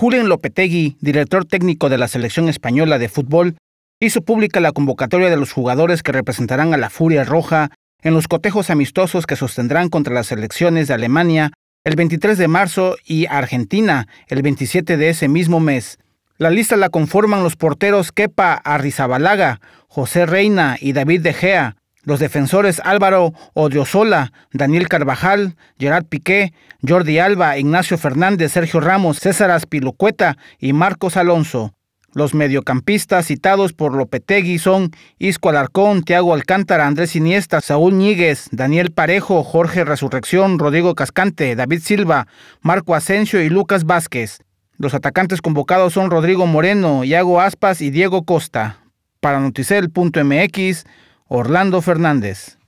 Julen Lopetegui, director técnico de la selección española de fútbol, hizo pública la convocatoria de los jugadores que representarán a la Furia Roja en los cotejos amistosos que sostendrán contra las selecciones de Alemania el 23 de marzo y Argentina el 27 de ese mismo mes. La lista la conforman los porteros Kepa Arrizabalaga, José Reina y David De Gea, los defensores Álvaro Odriozola, Daniel Carvajal, Gerard Piqué, Jordi Alba, Ignacio Fernández, Sergio Ramos, César Aspilucueta y Marcos Alonso. Los mediocampistas citados por Lopetegui son Isco Alarcón, Tiago Alcántara, Andrés Iniesta, Saúl Ñíguez, Daniel Parejo, Jorge Resurrección, Rodrigo Cascante, David Silva, Marco Asensio y Lucas Vázquez. Los atacantes convocados son Rodrigo Moreno, Iago Aspas y Diego Costa. Para Noticel.mx, Orlando Fernández.